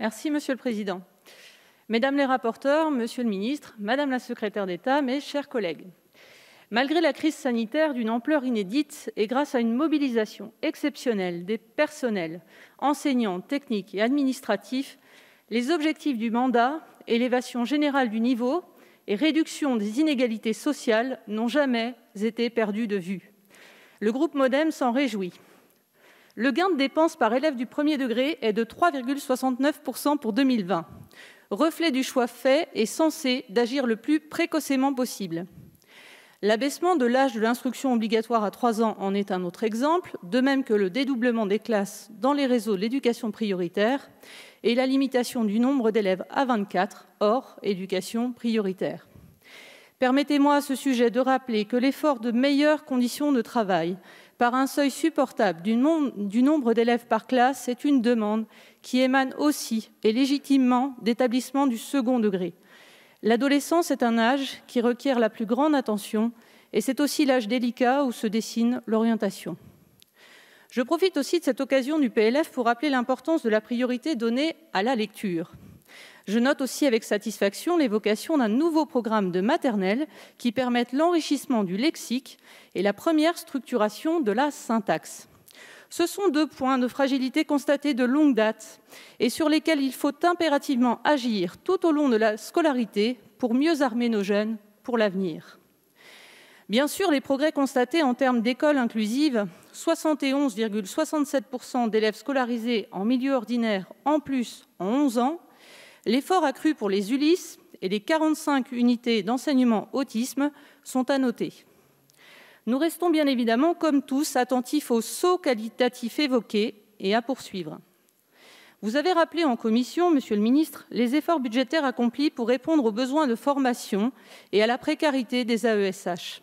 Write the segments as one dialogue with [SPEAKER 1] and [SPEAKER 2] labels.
[SPEAKER 1] Merci, Monsieur le Président. Mesdames les rapporteurs, Monsieur le Ministre, Madame la Secrétaire d'État, mes chers collègues, malgré la crise sanitaire d'une ampleur inédite et grâce à une mobilisation exceptionnelle des personnels, enseignants, techniques et administratifs, les objectifs du mandat, élévation générale du niveau et réduction des inégalités sociales n'ont jamais été perdus de vue. Le groupe Modem s'en réjouit. Le gain de dépenses par élève du premier degré est de 3,69% pour 2020, reflet du choix fait et censé d'agir le plus précocement possible. L'abaissement de l'âge de l'instruction obligatoire à 3 ans en est un autre exemple, de même que le dédoublement des classes dans les réseaux de l'éducation prioritaire et la limitation du nombre d'élèves à 24 hors éducation prioritaire. Permettez-moi à ce sujet de rappeler que l'effort de meilleures conditions de travail par un seuil supportable du, nombre d'élèves par classe est une demande qui émane aussi et légitimement d'établissements du second degré. L'adolescence est un âge qui requiert la plus grande attention et c'est aussi l'âge délicat où se dessine l'orientation. Je profite aussi de cette occasion du PLF pour rappeler l'importance de la priorité donnée à la lecture. Je note aussi avec satisfaction l'évocation d'un nouveau programme de maternelle qui permette l'enrichissement du lexique et la première structuration de la syntaxe. Ce sont deux points de fragilité constatés de longue date et sur lesquels il faut impérativement agir tout au long de la scolarité pour mieux armer nos jeunes pour l'avenir. Bien sûr, les progrès constatés en termes d'école inclusive, 71,67% d'élèves scolarisés en milieu ordinaire en plus en 11 ans, L'effort accru pour les ULIS et les 45 unités d'enseignement autisme sont à noter. Nous restons bien évidemment, comme tous, attentifs aux sauts qualitatif évoqués et à poursuivre. Vous avez rappelé en commission, Monsieur le Ministre, les efforts budgétaires accomplis pour répondre aux besoins de formation et à la précarité des AESH.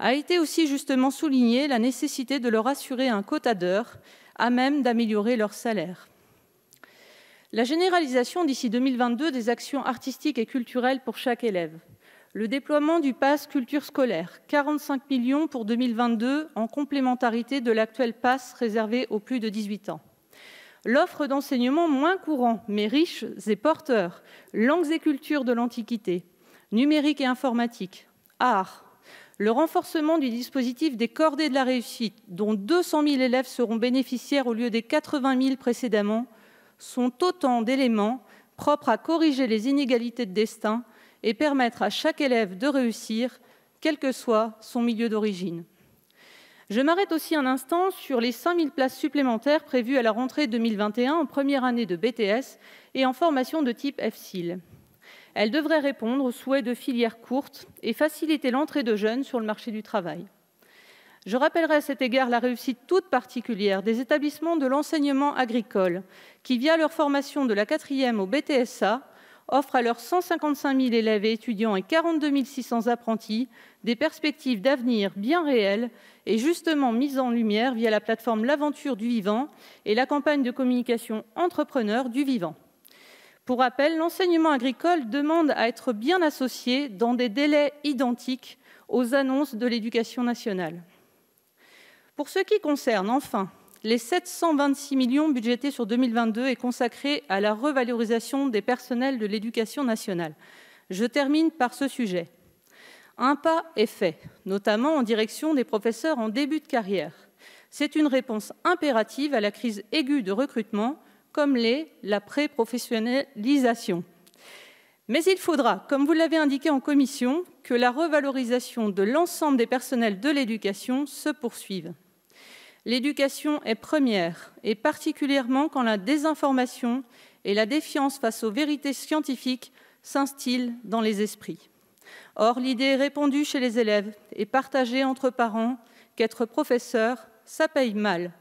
[SPEAKER 1] A été aussi justement soulignée la nécessité de leur assurer un quota d'heures à même d'améliorer leur salaire. La généralisation d'ici 2022 des actions artistiques et culturelles pour chaque élève. Le déploiement du pass culture scolaire, 45 millions pour 2022 en complémentarité de l'actuel pass réservé aux plus de 18 ans. L'offre d'enseignement moins courant, mais riche et porteur, langues et cultures de l'Antiquité, numérique et informatique, art, le renforcement du dispositif des cordées de la réussite, dont 200 000 élèves seront bénéficiaires au lieu des 80 000 précédemment, sont autant d'éléments propres à corriger les inégalités de destin et permettre à chaque élève de réussir, quel que soit son milieu d'origine. Je m'arrête aussi un instant sur les 5000 places supplémentaires prévues à la rentrée 2021 en première année de BTS et en formation de type FCIL. Elles devraient répondre aux souhaits de filières courtes et faciliter l'entrée de jeunes sur le marché du travail. Je rappellerai à cet égard la réussite toute particulière des établissements de l'enseignement agricole, qui, via leur formation de la quatrième au BTSA, offrent à leurs 155 000 élèves et étudiants et 42 600 apprentis des perspectives d'avenir bien réelles et justement mises en lumière via la plateforme L'Aventure du Vivant et la campagne de communication Entrepreneur du Vivant. Pour rappel, l'enseignement agricole demande à être bien associé dans des délais identiques aux annonces de l'éducation nationale. Pour ce qui concerne enfin les 726 millions budgétés sur 2022 et consacrés à la revalorisation des personnels de l'éducation nationale, je termine par ce sujet. Un pas est fait, notamment en direction des professeurs en début de carrière. C'est une réponse impérative à la crise aiguë de recrutement, comme l'est la pré-professionnalisation. Mais il faudra, comme vous l'avez indiqué en commission, que la revalorisation de l'ensemble des personnels de l'éducation se poursuive. L'éducation est première, et particulièrement quand la désinformation et la défiance face aux vérités scientifiques s'instillent dans les esprits. Or, l'idée répandue chez les élèves et partagée entre parents qu'être professeur, ça paye mal.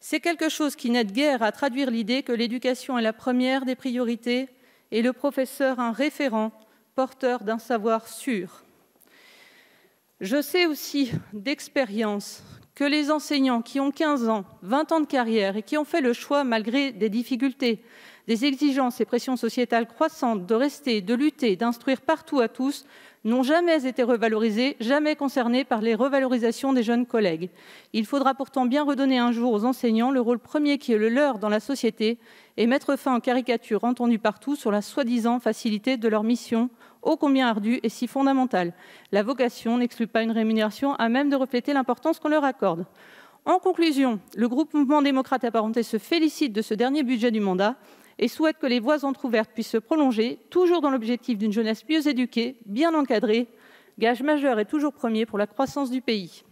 [SPEAKER 1] C'est quelque chose qui n'aide guère à traduire l'idée que l'éducation est la première des priorités et le professeur un référent porteur d'un savoir sûr. Je sais aussi d'expérience que les enseignants qui ont 15 ans, 20 ans de carrière et qui ont fait le choix, malgré des difficultés, des exigences et pressions sociétales croissantes, de rester, de lutter, d'instruire partout à tous, n'ont jamais été revalorisés, jamais concernés par les revalorisations des jeunes collègues. Il faudra pourtant bien redonner un jour aux enseignants le rôle premier qui est le leur dans la société et mettre fin aux caricatures entendues partout sur la soi-disant facilité de leur mission ô combien ardue et si fondamentale. La vocation n'exclut pas une rémunération à même de refléter l'importance qu'on leur accorde. En conclusion, le groupe Mouvement démocrate apparenté se félicite de ce dernier budget du mandat et souhaite que les voies entrouvertes puissent se prolonger, toujours dans l'objectif d'une jeunesse mieux éduquée, bien encadrée, gage majeur et toujours premier pour la croissance du pays.